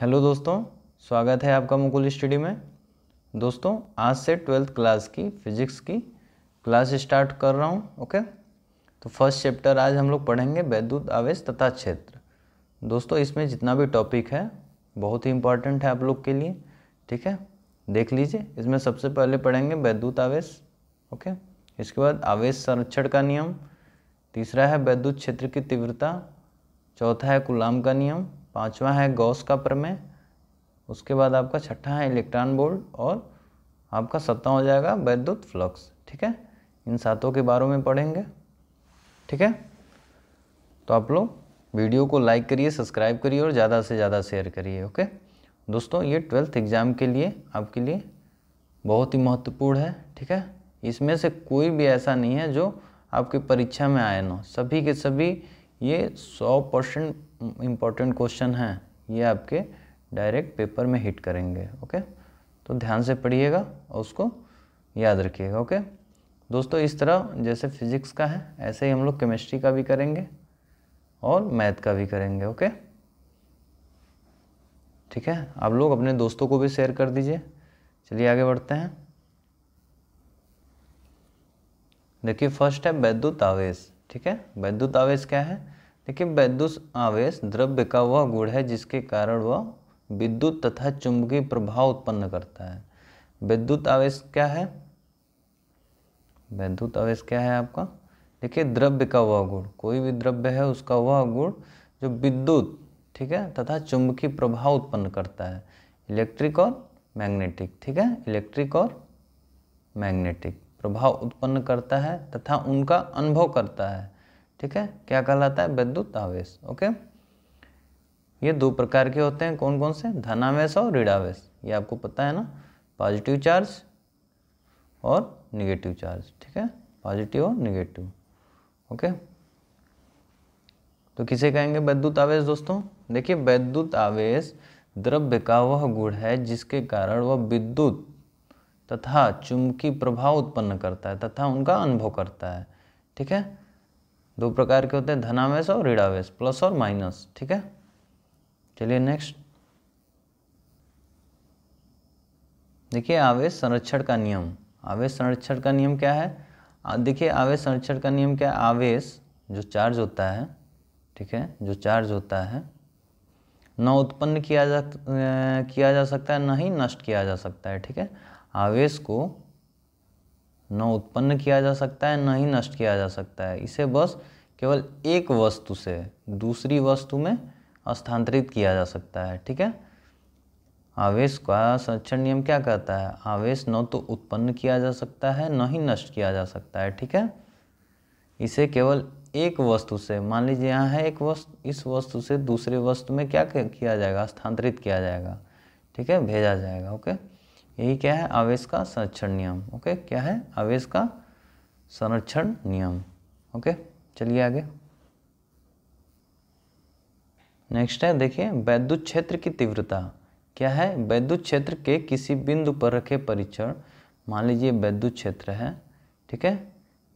hello दोस्तों स्वागत है आपका मुकुल स्टडी में दोस्तों आज से ट्वेल्थ क्लास की फिजिक्स की क्लास स्टार्ट कर रहा हूँ ओके तो फर्स्ट चैप्टर आज हम लोग पढ़ेंगे वैद्युत आवेश तथा क्षेत्र दोस्तों इसमें जितना भी टॉपिक है बहुत ही इंपॉर्टेंट है आप लोग के लिए ठीक है देख लीजिए इसमें सबसे पहले पढ़ेंगे वैद्युत आवेश ओके इसके बाद आवेश संरक्षण का नियम तीसरा है वैद्युत क्षेत्र की तीव्रता चौथा है कुलाम का नियम पांचवा है गौस का प्रमेय उसके बाद आपका छठा है इलेक्ट्रॉन बोल्ट और आपका सत्ता हो जाएगा वैद्युत फ्लक्स ठीक है इन सातों के बारे में पढ़ेंगे ठीक है तो आप लोग वीडियो को लाइक करिए सब्सक्राइब करिए और ज़्यादा से ज़्यादा शेयर करिए ओके दोस्तों ये ट्वेल्थ एग्ज़ाम के लिए आपके लिए बहुत ही महत्वपूर्ण है ठीक है इसमें से कोई भी ऐसा नहीं है जो आपकी परीक्षा में आए ना सभी के सभी ये सौ परसेंट इम्पॉर्टेंट क्वेश्चन हैं ये आपके डायरेक्ट पेपर में हिट करेंगे ओके तो ध्यान से पढ़िएगा और उसको याद रखिएगा ओके दोस्तों इस तरह जैसे फिजिक्स का है ऐसे ही हम लोग केमिस्ट्री का भी करेंगे और मैथ का भी करेंगे ओके ठीक है आप लोग अपने दोस्तों को भी शेयर कर दीजिए चलिए आगे बढ़ते हैं देखिए फर्स्ट है वैद्युत आवेश ठीक है वैद्युत आवेश क्या है देखिए वैद्युत आवेश द्रव्य का वह गुण है जिसके कारण वह विद्युत तथा चुंबकीय प्रभाव उत्पन्न करता है विद्युत आवेश क्या है वैद्युत आवेश क्या है आपका देखिए द्रव्य का वह गुण कोई भी द्रव्य है उसका वह गुण जो विद्युत ठीक है तथा चुंबकीय प्रभाव उत्पन्न करता है इलेक्ट्रिक और मैग्नेटिक ठीक है इलेक्ट्रिक और मैग्नेटिक प्रभाव उत्पन्न करता है तथा उनका अनुभव करता है ठीक है क्या कहलाता है विद्युत आवेश ओके ये दो प्रकार के होते हैं कौन कौन से धनावेश और ऋणावेश ये आपको पता है ना पॉजिटिव चार्ज और निगेटिव चार्ज ठीक है पॉजिटिव और निगेटिव ओके तो किसे कहेंगे वैद्युत आवेश दोस्तों देखिए वैद्युत आवेश द्रव्य का वह गुण है जिसके कारण वह विद्युत तथा चुंबकीय प्रभाव उत्पन्न करता है तथा उनका अनुभव करता है ठीक है दो प्रकार के होते हैं धनावेश और ऋणावेश प्लस और माइनस ठीक है चलिए नेक्स्ट देखिए आवेश संरक्षण का नियम आवेश संरक्षण का नियम क्या है देखिए आवेश संरक्षण का नियम क्या है आवेश जो चार्ज होता है ठीक है जो चार्ज होता है न उत्पन्न किया जा किया जा सकता है न ही नष्ट किया जा सकता है ठीक है आवेश को न उत्पन्न किया जा सकता है न ही नष्ट किया जा सकता है इसे बस केवल एक वस्तु से दूसरी वस्तु में स्थानांतरित किया जा सकता है ठीक है आवेश का संरक्षण नियम क्या कहता है आवेश न तो उत्पन्न किया जा सकता है न ही नष्ट किया जा सकता है ठीक है इसे केवल एक वस्तु से मान लीजिए यहाँ है एक वस्तु इस वस्तु से दूसरे वस्तु में क्या किया जाएगा स्थानांतरित किया जाएगा ठीक है भेजा जाएगा ओके यही क्या है आवेश का संरक्षण नियम ओके क्या है आवेश का संरक्षण नियम ओके चलिए आगे नेक्स्ट है देखिए वैद्युत क्षेत्र की तीव्रता क्या है वैद्युत क्षेत्र के किसी बिंदु पर रखे परीक्षण मान लीजिए वैद्युत क्षेत्र है ठीक है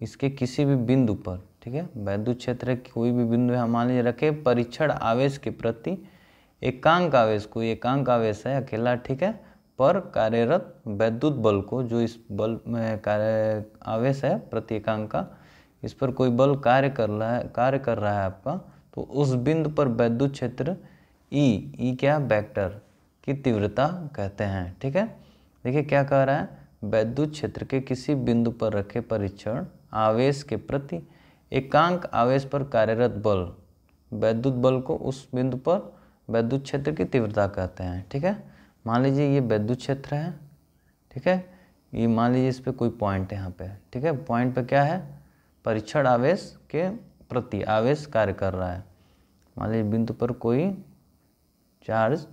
इसके किसी भी बिंदु पर ठीक है वैद्युत क्षेत्र कोई भी बिंदु है मान लीजिए रखे परीक्षण आवेश के प्रति एकांक आवेश कोई एकांक आवेश है अकेला ठीक है पर कार्यरत वैद्युत बल को जो इस बल में कार्य आवेश है प्रत्येकांक का इस पर कोई बल कार्य कर रहा है कार्य कर रहा है आपका तो उस बिंदु पर वैद्युत क्षेत्र ई e, ई e क्या वेक्टर की तीव्रता कहते हैं ठीक है देखिए क्या कह रहा है वैद्युत क्षेत्र के किसी बिंदु पर रखे परीक्षण आवेश के प्रति एकांक आवेश पर कार्यरत बल वैद्युत बल को उस बिंदु पर वैद्युत क्षेत्र की तीव्रता कहते हैं ठीक है मान लीजिए ये वैद्युत क्षेत्र है ठीक है ये मान लीजिए इस पर कोई पॉइंट है यहाँ पे ठीक है पॉइंट पे क्या है परीक्षण आवेश के प्रति आवेश कार्य कर रहा है मान लीजिए बिंदु पर कोई चार्ज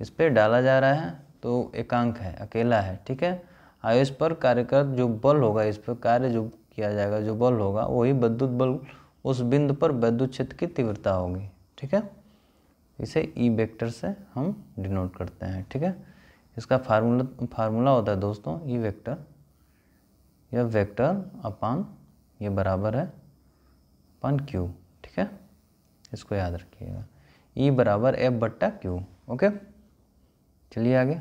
इस पर डाला जा रहा है तो एकांक है अकेला है ठीक है आवेश पर कार्यकर्त जो बल होगा इस पर कार्य जो किया जाएगा जो बल होगा वही वैद्युत बल उस बिंदु पर वैद्युत क्षेत्र की तीव्रता होगी ठीक है इसे ई e वेक्टर से हम डिनोट करते हैं ठीक है इसका फार्मूला फार्मूला होता है दोस्तों ई e वेक्टर यह वेक्टर अपान ये बराबर है अपान क्यू ठीक है इसको याद रखिएगा ई e बराबर एफ बट्टा क्यू ओके चलिए आगे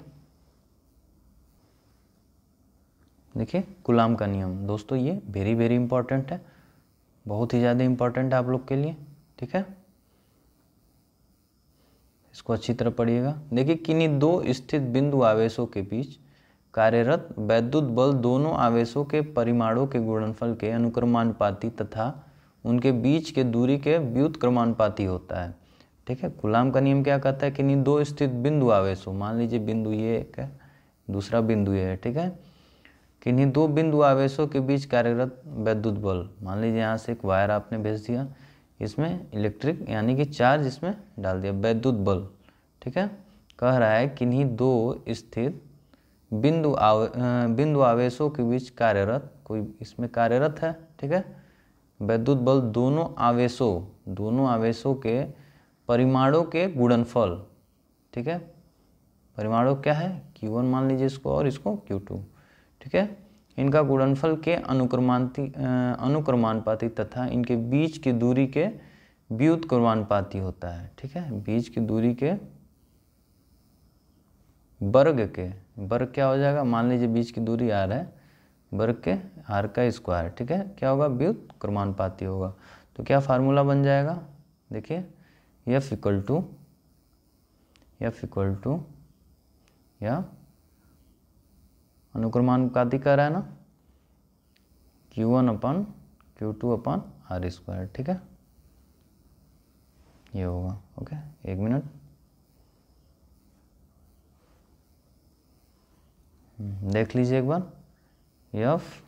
देखिए गुलाम का नियम दोस्तों ये वेरी वेरी इंपॉर्टेंट है बहुत ही ज़्यादा इम्पॉर्टेंट है आप लोग के लिए ठीक है इसको अच्छी तरह पढ़िएगा देखिए किन्हीं दो स्थित बिंदु आवेशों के बीच कार्यरत वैद्युत बल दोनों आवेशों के परिमाणों के गुणनफल के अनुक्रमानुपाती तथा उनके बीच के दूरी के व्युत क्रमानुपाती होता है ठीक है गुलाम का नियम क्या कहता है कि नहीं दो स्थित बिंदु आवेशों मान लीजिए बिंदु ये एक है दूसरा बिंदु ये है ठीक है किन्हीं दो बिंदु आवेशों के बीच कार्यरत वैद्युत बल मान लीजिए यहाँ से एक वायर आपने भेज दिया इसमें इलेक्ट्रिक यानी कि चार्ज इसमें डाल दिया वैद्युत बल ठीक है कह रहा है किन्हीं दो स्थित बिंदु आवे बिंदु आवेशों के बीच कार्यरत कोई इसमें कार्यरत है ठीक है वैद्युत बल दोनों आवेशों दोनों आवेशों के परिमाणों के गुणनफल ठीक है परिमाणों क्या है Q1 मान लीजिए इसको और इसको Q2 ठीक है इनका गुणनफल के अनुक्रमांति अनुक्रमानुपाती तथा इनके बीच की दूरी के व्युत्क्रमानुपाती होता है ठीक है बीच की दूरी के वर्ग के वर्ग क्या हो जाएगा मान लीजिए बीच की दूरी आर है वर्ग के आर का स्क्वायर ठीक है क्या होगा क्रमानुपाती होगा तो क्या फार्मूला बन जाएगा देखिए F equal to F equal to या अनुक्रमान का रहा है ना Q1 one upon Q two upon R square ठीक है ये होगा ओके एक मिनट हम्म, देख लीजिए एक बार F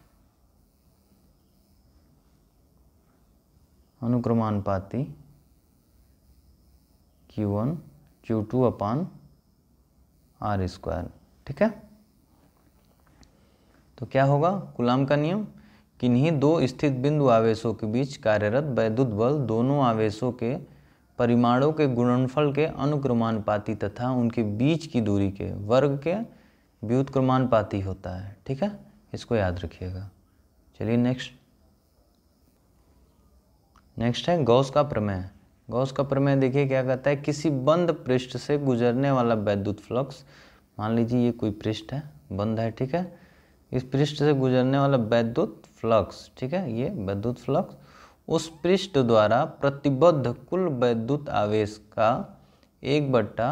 Q one Q two upon R square ठीक है तो क्या होगा गुलाम का नियम किन्हीं दो स्थित बिंदु आवेशों के बीच कार्यरत वैद्युत बल दोनों आवेशों के परिमाणों के गुणनफल के अनुक्रमानुपाती तथा उनके बीच की दूरी के वर्ग के व्युतक्रमानुपाती होता है ठीक है इसको याद रखिएगा चलिए नेक्स्ट नेक्स्ट है गौस का प्रमेय गौस का प्रमेय देखिए क्या कहता है किसी बंद पृष्ठ से गुजरने वाला वैद्युत फ्लक्स मान लीजिए ये कोई पृष्ठ है बंद है ठीक है इस पृष्ठ से गुजरने वाला वैद्युत फ्लक्स ठीक है ये वैद्युत फ्लक्स उस पृष्ठ द्वारा प्रतिबद्ध कुल वैद्युत आवेश का एक बट्टा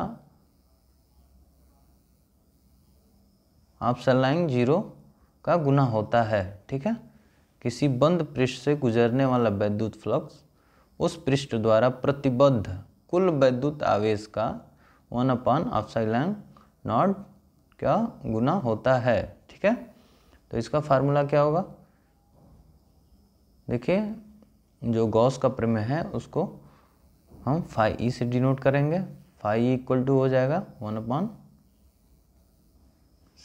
आप सलाइन जीरो का गुना होता है ठीक है किसी बंद पृष्ठ से गुजरने वाला वैद्युत फ्लक्स उस पृष्ठ द्वारा प्रतिबद्ध कुल वैद्युत आवेश का वन अपान ऑप्साइलैंग नॉट क्या गुना होता है ठीक है तो इसका फार्मूला क्या होगा देखिए जो गॉस का प्रमेय है उसको हम फाइव ई e से डिनोट करेंगे फाइव इक्वल टू हो जाएगा one upon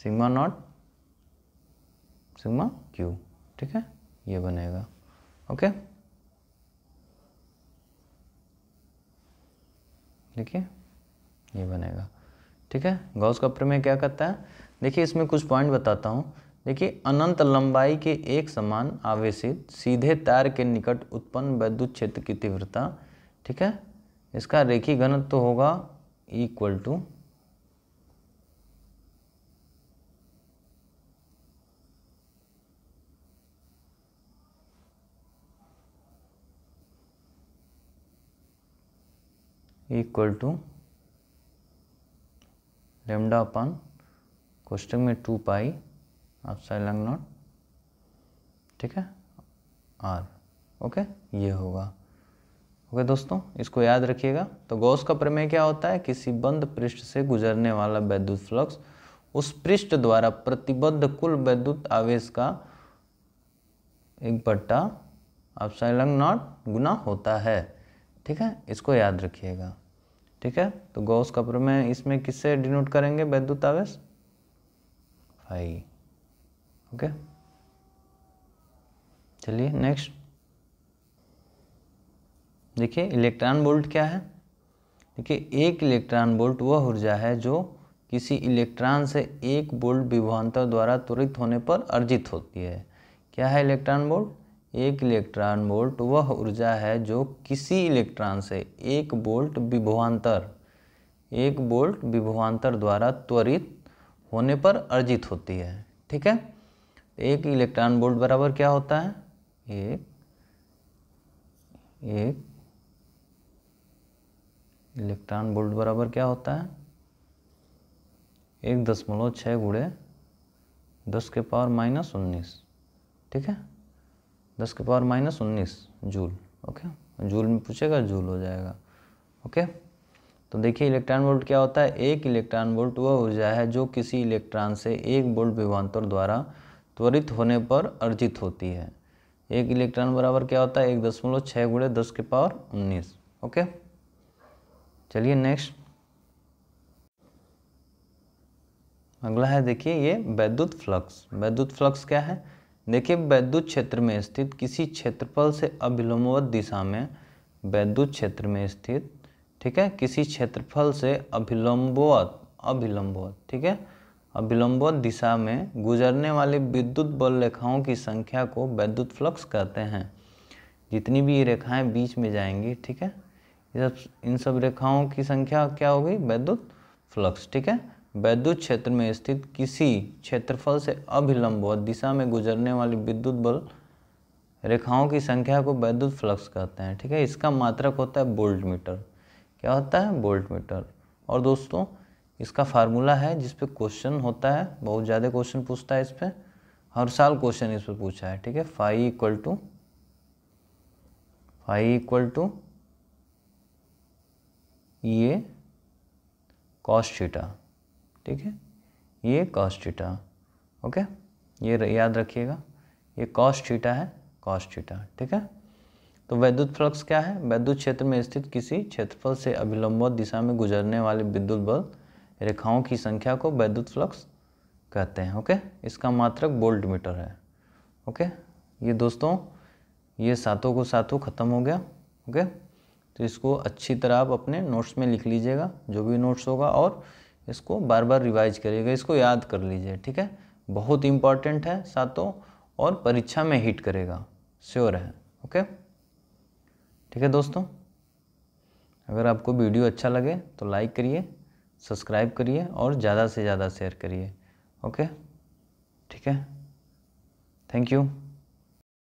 sigma naught sigma Q ठीक है ये बनेगा ओके देखिए ये बनेगा ठीक है गॉस का प्रमेय क्या कहता है देखिए इसमें कुछ पॉइंट बताता हूँ देखिए अनंत लंबाई के एक समान आवेशित सीधे तार के निकट उत्पन्न वैद्युत क्षेत्र की तीव्रता ठीक है इसका रेखी घनत्व तो होगा equal to equal to lambda upon question में टू पाई अपसाइलन नॉट ठीक है आर ओके ये होगा ओके दोस्तों इसको याद रखिएगा तो गौस का प्रमेय क्या होता है किसी बंद पृष्ठ से गुजरने वाला वैद्युत फ्लक्स उस पृष्ठ द्वारा प्रतिबद्ध कुल वैद्युत आवेश का एक बट्टा अपसाइलन नॉट गुना होता है ठीक है इसको याद रखिएगा ठीक है तो गौस का प्रमेय इसमें किससे डिनोट करेंगे वैद्युत आवेश भाई ओके चलिए नेक्स्ट देखिए इलेक्ट्रॉन बोल्ट क्या है देखिए एक इलेक्ट्रॉन बोल्ट वह ऊर्जा है जो किसी इलेक्ट्रॉन से एक बोल्ट विभवान्तर द्वारा त्वरित होने पर अर्जित होती है क्या है इलेक्ट्रॉन बोल्ट एक इलेक्ट्रॉन बोल्ट वह ऊर्जा है जो किसी इलेक्ट्रॉन से एक बोल्ट विभवान्तर एक बोल्ट विभवान्तर द्वारा त्वरित होने पर अर्जित होती है ठीक है एक इलेक्ट्रॉन वोल्ट बराबर क्या होता है एक एक इलेक्ट्रॉन वोल्ट बराबर क्या होता है एक दशमलव छः गुड़े दस के पावर माइनस उन्नीस ठीक है दस के पावर माइनस उन्नीस जूल ओके जूल में पूछेगा जूल हो जाएगा ओके तो देखिए इलेक्ट्रॉन वोल्ट क्या होता है एक इलेक्ट्रॉन वोल्ट वह ऊर्जा है जो किसी इलेक्ट्रॉन से एक वोल्ट विभवांतर द्वारा त्वरित होने पर अर्जित होती है एक इलेक्ट्रॉन बराबर क्या होता है एक दशमलव छः गुड़े दस के पावर उन्नीस ओके चलिए नेक्स्ट अगला है देखिए ये वैद्युत फ्लक्स वैद्युत फ्लक्स क्या है देखिए वैद्युत क्षेत्र में स्थित किसी क्षेत्रफल से अभिलंबवत दिशा में वैद्युत क्षेत्र में स्थित ठीक है किसी क्षेत्रफल से अभिलंबवत अभिलंबवत ठीक है अविलंब दिशा में गुजरने वाले विद्युत बल रेखाओं की संख्या को वैद्युत फ्लक्स कहते हैं जितनी भी ये रेखाएं बीच में जाएंगी ठीक है सब इन सब रेखाओं की संख्या क्या होगी वैद्युत फ्लक्स ठीक है वैद्युत क्षेत्र में स्थित किसी क्षेत्रफल से अभिलंब दिशा में गुजरने वाली विद्युत बल रेखाओं की संख्या को वैद्युत फ्लक्स कहते हैं ठीक है इसका मात्रक होता है बोल्ट मीटर क्या होता है बोल्ट मीटर और दोस्तों इसका फार्मूला है जिस पे क्वेश्चन होता है बहुत ज़्यादा क्वेश्चन पूछता है इस पर हर साल क्वेश्चन इस पर पूछा है ठीक है phi equal to phi equal to ये कॉस्ट थीटा ठीक है ये कॉस्ट थीटा ओके ये याद रखिएगा ये कॉस्ट थीटा है कॉस्ट थीटा ठीक है तो वैद्युत फ्लक्स क्या है वैद्युत क्षेत्र में स्थित किसी क्षेत्रफल से अभिलंबित दिशा में गुजरने वाले विद्युत बल रेखाओं की संख्या को वैद्युत फ्लक्स कहते हैं ओके इसका मात्रक बोल्ट मीटर है ओके ये दोस्तों ये सातों को सातों ख़त्म हो गया ओके तो इसको अच्छी तरह आप अपने नोट्स में लिख लीजिएगा जो भी नोट्स होगा और इसको बार बार रिवाइज करिएगा इसको याद कर लीजिए ठीक है बहुत इंपॉर्टेंट है सातों और परीक्षा में हिट करेगा श्योर है ओके ठीक है दोस्तों अगर आपको वीडियो अच्छा लगे तो लाइक करिए सब्सक्राइब करिए और ज़्यादा से ज़्यादा शेयर करिए ओके ठीक है थैंक यू